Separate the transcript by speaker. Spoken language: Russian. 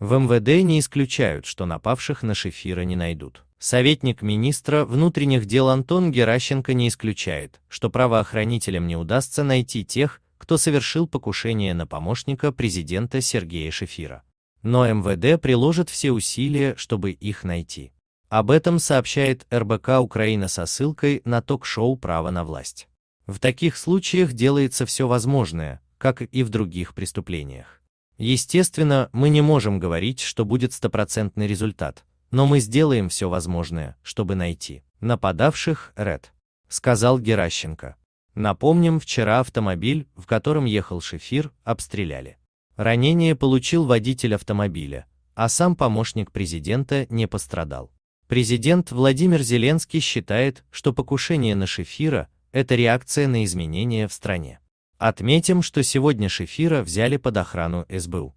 Speaker 1: В МВД не исключают, что напавших на Шефира не найдут. Советник министра внутренних дел Антон Геращенко не исключает, что правоохранителям не удастся найти тех, кто совершил покушение на помощника президента Сергея Шефира. Но МВД приложит все усилия, чтобы их найти. Об этом сообщает РБК Украина со ссылкой на ток-шоу «Право на власть». В таких случаях делается все возможное, как и в других преступлениях. Естественно, мы не можем говорить, что будет стопроцентный результат, но мы сделаем все возможное, чтобы найти нападавших Ред, сказал Геращенко. Напомним, вчера автомобиль, в котором ехал Шефир, обстреляли. Ранение получил водитель автомобиля, а сам помощник президента не пострадал. Президент Владимир Зеленский считает, что покушение на Шефира – это реакция на изменения в стране. Отметим, что сегодня Шефира взяли под охрану СБУ.